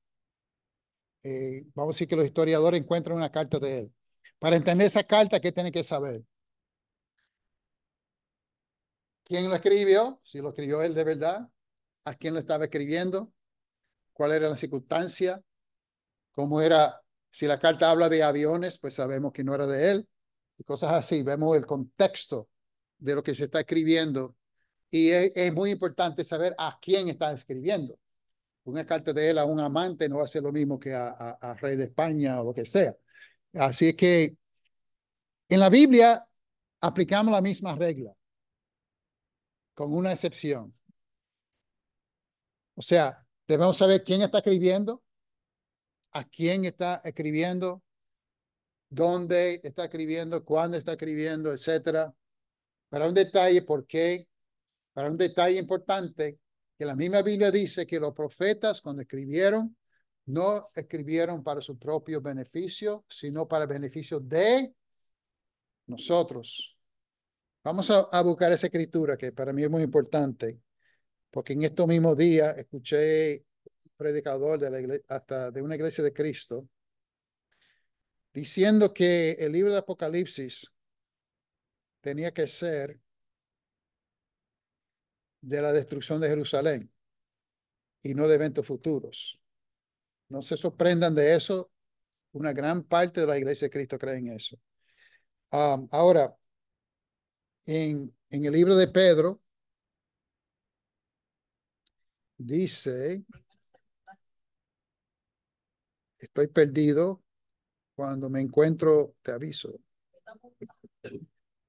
[SPEAKER 1] Eh, vamos a decir que los historiadores encuentran una carta de él. Para entender esa carta, ¿qué tiene que saber? ¿Quién la escribió? Si lo escribió él de verdad. ¿A quién lo estaba escribiendo? ¿Cuál era la circunstancia? ¿Cómo era? Si la carta habla de aviones, pues sabemos que no era de él y cosas así. Vemos el contexto de lo que se está escribiendo y es, muy importante saber a quién está escribiendo. Una carta de él a un amante no va a ser lo mismo que a, a rey de España o lo que sea. Así que en la Biblia aplicamos la misma regla, con una excepción. O sea, debemos saber quién está escribiendo, a quién está escribiendo dónde está escribiendo, cuándo está escribiendo, etcétera. Para un detalle, ¿por qué? Para un detalle importante, que la misma Biblia dice que los profetas cuando escribieron, no escribieron para su propio beneficio, sino para beneficio de nosotros. Vamos a, buscar esa escritura que para mí es muy importante, porque en estos mismos días escuché un predicador de una iglesia de Cristo, diciendo que el libro de Apocalipsis tenía que ser de la destrucción de Jerusalén y no de eventos futuros. No se sorprendan de eso. Una gran parte de la iglesia de Cristo cree en eso. ahora, en, en el libro de Pedro, dice, estoy perdido, cuando me encuentro, te aviso,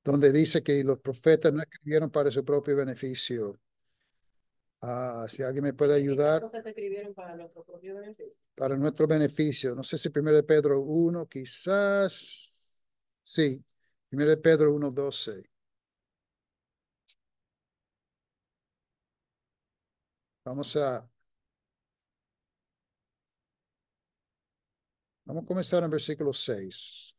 [SPEAKER 1] donde dice que los profetas no escribieron para su propio beneficio. Ah, si alguien me puede ayudar.
[SPEAKER 2] escribieron para nuestro propio beneficio?
[SPEAKER 1] Para nuestro beneficio. No sé si primero de Pedro 1, quizás. Sí, primero de Pedro 1, 12. Vamos a Vamos a comenzar en versículo 6.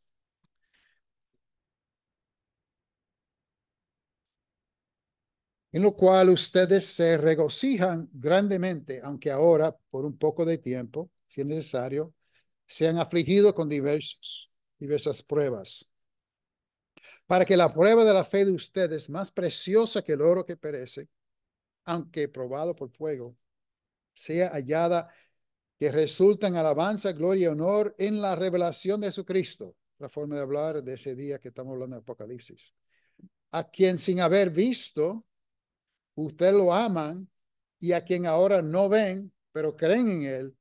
[SPEAKER 1] En lo cual ustedes se regocijan grandemente, aunque ahora, por un poco de tiempo, si es necesario, sean afligidos con diversas pruebas. Para que la prueba de la fe de ustedes, más preciosa que el oro que perece, aunque probado por fuego, sea hallada que resultan alabanza, gloria y honor en la revelación de Jesucristo. Otra forma de hablar de ese día que estamos hablando de Apocalipsis. A quien sin haber visto, usted lo aman y a quien ahora no ven, pero creen en él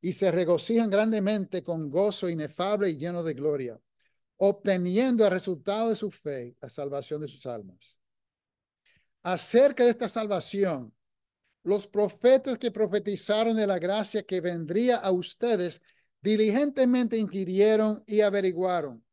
[SPEAKER 1] y se regocijan grandemente con gozo inefable y lleno de gloria, obteniendo el resultado de su fe, la salvación de sus almas. Acerca de esta salvación, los profetas que profetizaron de la gracia que vendría a ustedes, diligentemente inquirieron y averiguaron,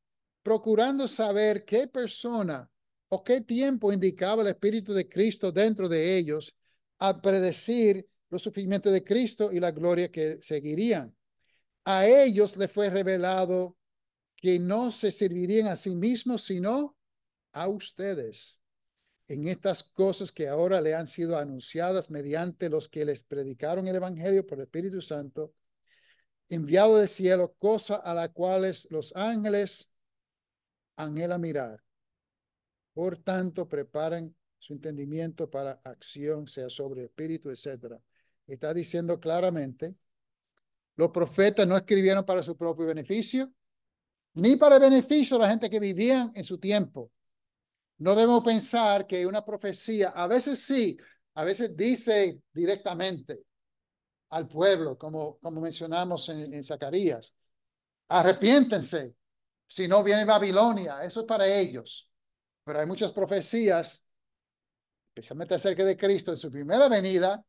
[SPEAKER 1] procurando saber qué persona o qué tiempo indicaba el Espíritu de Cristo dentro de ellos a predecir los sufrimientos de Cristo y la gloria que seguirían. A ellos les fue revelado que no se servirían a sí mismos, sino a ustedes en estas cosas que ahora le han sido anunciadas mediante los que les predicaron el Evangelio por el Espíritu Santo, enviado del cielo, cosa a la cuales los ángeles a mirar. Por tanto, preparen su entendimiento para acción, sea sobre el espíritu, etc. Está diciendo claramente, los profetas no escribieron para su propio beneficio, ni para el beneficio de la gente que vivían en su tiempo. No debemos pensar que una profecía, a veces sí, a veces dice directamente al pueblo, como, como mencionamos en, en Zacarías, arrepiéntense, si no viene Babilonia, eso es para ellos. Pero hay muchas profecías, especialmente acerca de Cristo en su primera venida,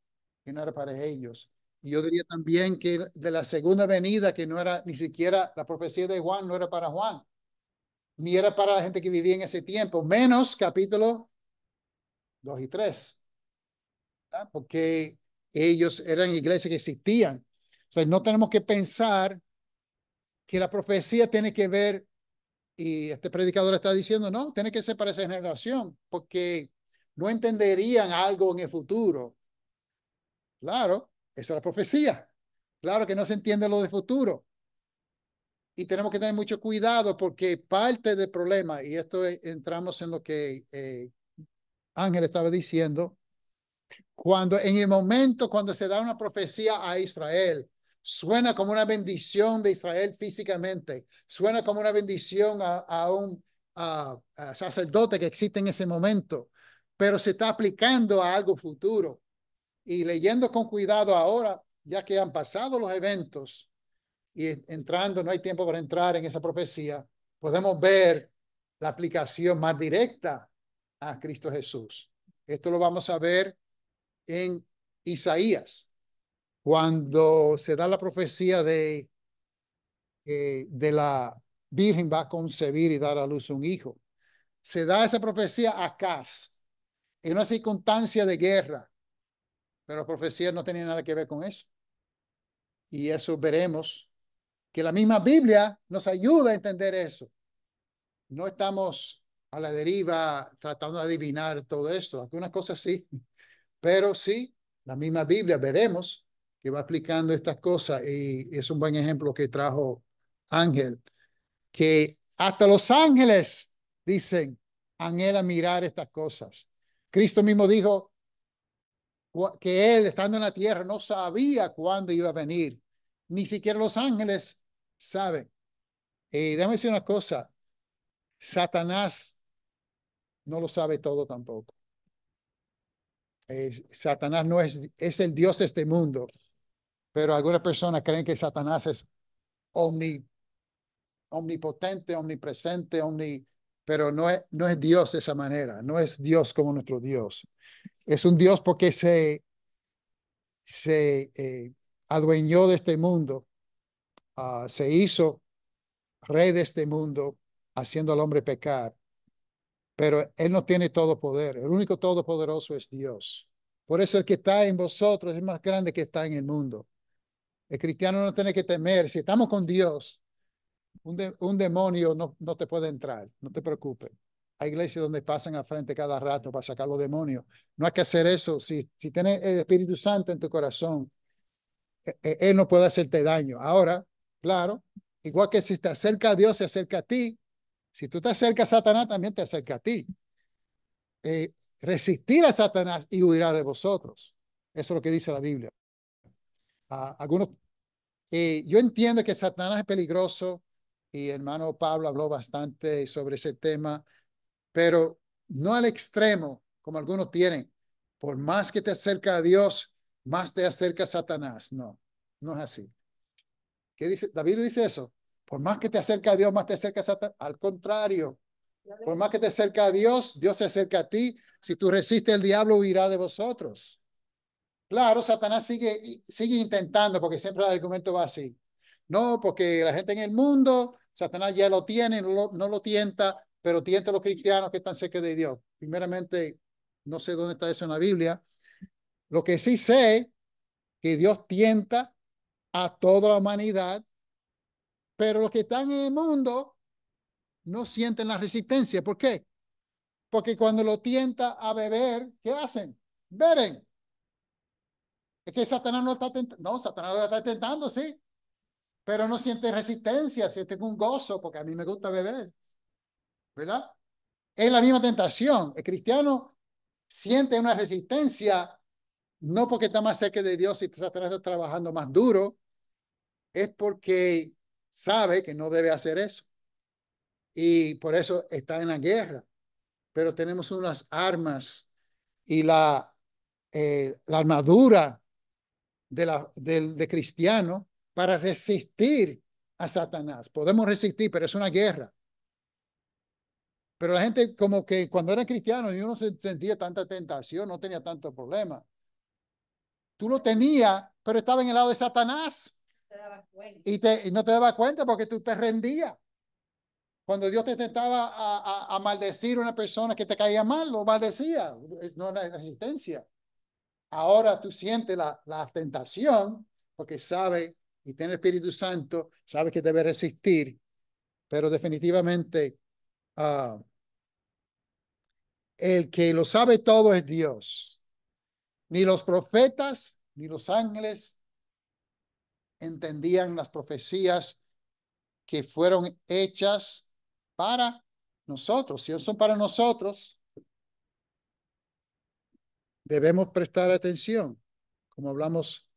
[SPEAKER 1] que no era para ellos. Y yo diría también que de la segunda venida, que no era ni siquiera la profecía de Juan, no era para Juan, ni era para la gente que vivía en ese tiempo, menos capítulo 2 y 3, porque ellos eran iglesias que existían. O sea, no tenemos que pensar que la profecía tiene que ver, y este predicador está diciendo, no, tiene que ser para esa generación, porque no entenderían algo en el futuro. Claro, eso es la profecía. Claro que no se entiende lo de futuro, y tenemos que tener mucho cuidado porque parte del problema, y esto e, entramos en lo que eh, Ángel estaba diciendo, cuando en el momento cuando se da una profecía a Israel, suena como una bendición de Israel físicamente, suena como una bendición a, un sacerdote que existe en ese momento, pero se está aplicando a algo futuro. Y leyendo con cuidado ahora, ya que han pasado los eventos, y entrando, no hay tiempo para entrar en esa profecía, podemos ver la aplicación más directa a Cristo Jesús. Esto lo vamos a ver en Isaías, cuando se da la profecía de, eh, de la Virgen va a concebir y dar a luz un hijo. Se da esa profecía a Cas. en una circunstancia de guerra, pero la profecía no tenía nada que ver con eso. Y eso veremos que la misma Biblia nos ayuda a entender eso. No estamos a la deriva tratando de adivinar todo esto. Algunas cosas sí, pero sí, la misma Biblia veremos que va explicando estas cosas y es un buen ejemplo que trajo Ángel, que hasta los ángeles dicen, a mirar estas cosas. Cristo mismo dijo que él, estando en la tierra, no sabía cuándo iba a venir ni siquiera los ángeles saben. y eh, déjame decir una cosa. Satanás no lo sabe todo tampoco. Satanás no es, es el Dios de este mundo. Pero algunas personas creen que Satanás es omnipotente, omnipresente, omni, pero no es, no es Dios de esa manera, no es Dios como nuestro Dios. Es un Dios porque se, se eh, adueñó de este mundo, ah, se hizo rey de este mundo, haciendo al hombre pecar. Pero Él no tiene todo poder. El único todopoderoso es Dios. Por eso el que está en vosotros es más grande que está en el mundo. El cristiano no tiene que temer. Si estamos con Dios, un, demonio no, te puede entrar. No te preocupes. Hay iglesias donde pasan al frente cada rato para sacar los demonios. No hay que hacer eso. Si, si tienes el Espíritu Santo en tu corazón, e, e, él no puede hacerte daño. Ahora, claro, igual que si te acerca a Dios, se acerca a ti. Si tú te acercas a Satanás, también te acerca a ti. Eh, resistir a Satanás y huirá de vosotros. Eso es lo que dice la Biblia. algunos, eh, yo entiendo que Satanás es peligroso y hermano Pablo habló bastante sobre ese tema, pero no al extremo como algunos tienen. Por más que te acerca a Dios, más te acerca Satanás. No, no es así. ¿Qué dice? David dice eso. Por más que te acerca a Dios, más te acerca a Satanás. Al contrario, por más que te acerca a Dios, Dios se acerca a ti. Si tú resistes, el diablo huirá de vosotros. Claro, Satanás sigue, sigue intentando, porque siempre el argumento va así. No, porque la gente en el mundo, Satanás ya lo tiene, no lo, no lo tienta, pero tienta a los cristianos que están cerca de Dios. Primeramente, no sé dónde está eso en la Biblia, lo que sí sé, que Dios tienta a toda la humanidad, pero los que están en el mundo no sienten la resistencia. ¿Por qué? Porque cuando lo tienta a beber, ¿qué hacen? Beben. Es que Satanás no está tentando. No, Satanás lo está tentando, sí. Pero no siente resistencia, siente un gozo, porque a mí me gusta beber. ¿Verdad? Es la misma tentación. El cristiano siente una resistencia no porque está más cerca de Dios y Satanás está trabajando más duro, es porque sabe que no debe hacer eso. Y por eso está en la guerra. Pero tenemos unas armas y la, eh, armadura de, cristiano para resistir a Satanás. Podemos resistir, pero es una guerra. Pero la gente como que cuando era cristiano yo no sentía tanta tentación, no tenía tanto problema. Tú lo tenías, pero estaba en el lado de Satanás. y, no te dabas cuenta porque tú te rendías. Cuando Dios te tentaba a, maldecir a una persona que te caía mal, lo maldecía, no hay resistencia. Ahora tú sientes la, tentación porque sabe y tiene el Espíritu Santo, sabe que debe resistir, pero definitivamente ah, el que lo sabe todo es Dios. Ni los profetas ni los ángeles entendían las profecías que fueron hechas para nosotros. Si son para nosotros, debemos prestar atención, como hablamos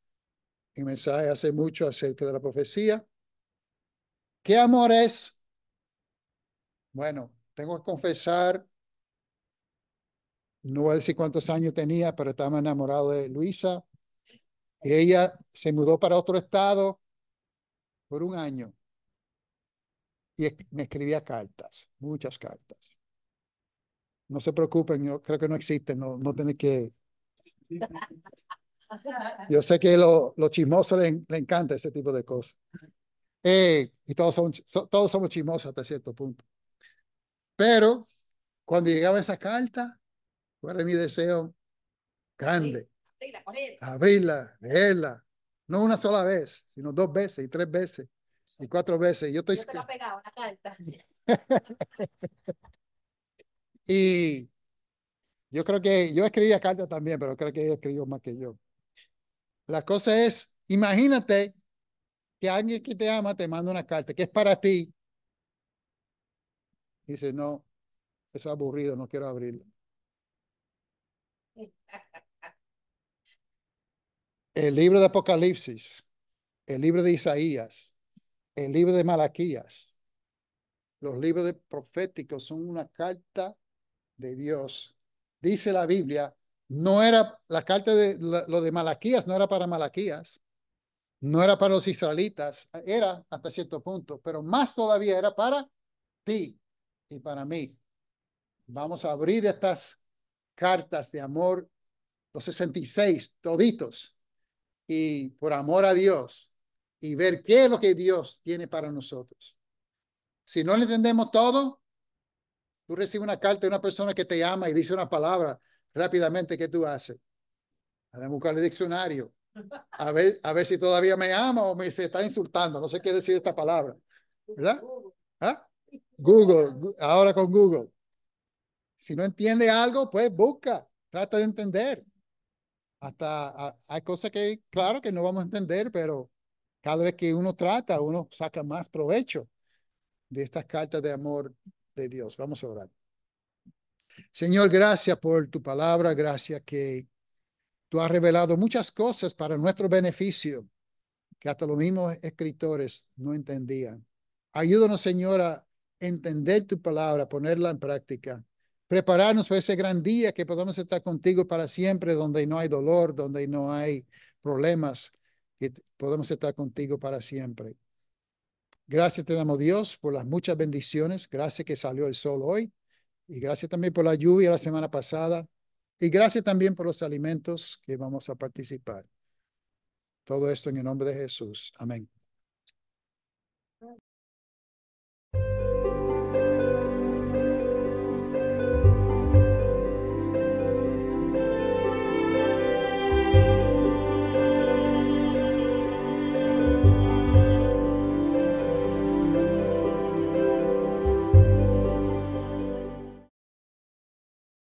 [SPEAKER 1] en mensaje hace mucho acerca de la profecía. ¿Qué amor es? Bueno, tengo que confesar no voy a decir cuántos años tenía, pero estaba enamorado de Luisa. Y ella se mudó para otro estado por un año y me escribía cartas, muchas cartas. No se preocupen, yo creo que no existen, no, no tienen que... Yo sé que los lo chismosos le, le, encanta ese tipo de cosas. Eh, y todos, son, todos somos chismosos hasta cierto punto. Pero cuando llegaba esa carta, es mi deseo grande. Abrirla, leerla. No una sola vez, sino dos veces y tres veces y cuatro veces. Yo estoy... y yo creo que yo escribía carta también, pero creo que ella escribió más que yo. La cosa es, imagínate que alguien que te ama te manda una carta que es para ti. Dice, no, eso es aburrido, no quiero abrirla. el libro de Apocalipsis, el libro de Isaías, el libro de Malaquías, los libros proféticos son una carta de Dios. Dice la Biblia, no era la carta de lo de Malaquías, no era para Malaquías, no era para los israelitas, era hasta cierto punto, pero más todavía era para ti y para mí. Vamos a abrir estas cartas de amor, los 66 toditos, y por amor a Dios y ver qué es lo que Dios tiene para nosotros. Si no le entendemos todo, tú recibes una carta de una persona que te ama y dice una palabra rápidamente, ¿qué tú haces? A buscar el diccionario, a ver, a ver si todavía me ama o me se está insultando, no sé qué decir esta palabra, ¿Ah? Google, ahora con Google. Si no entiende algo, pues busca, trata de entender. Hasta hay cosas que, claro, que no vamos a entender, pero cada vez que uno trata, uno saca más provecho de estas cartas de amor de Dios. Vamos a orar. Señor, gracias por tu palabra, gracias que tú has revelado muchas cosas para nuestro beneficio que hasta los mismos escritores no entendían. Ayúdanos, Señor, a entender tu palabra, ponerla en práctica prepararnos para ese gran día que podamos estar contigo para siempre, donde no hay dolor, donde no hay problemas, que podamos estar contigo para siempre. Gracias te damos Dios por las muchas bendiciones. Gracias que salió el sol hoy. Y gracias también por la lluvia la semana pasada. Y gracias también por los alimentos que vamos a participar. Todo esto en el nombre de Jesús. Amén.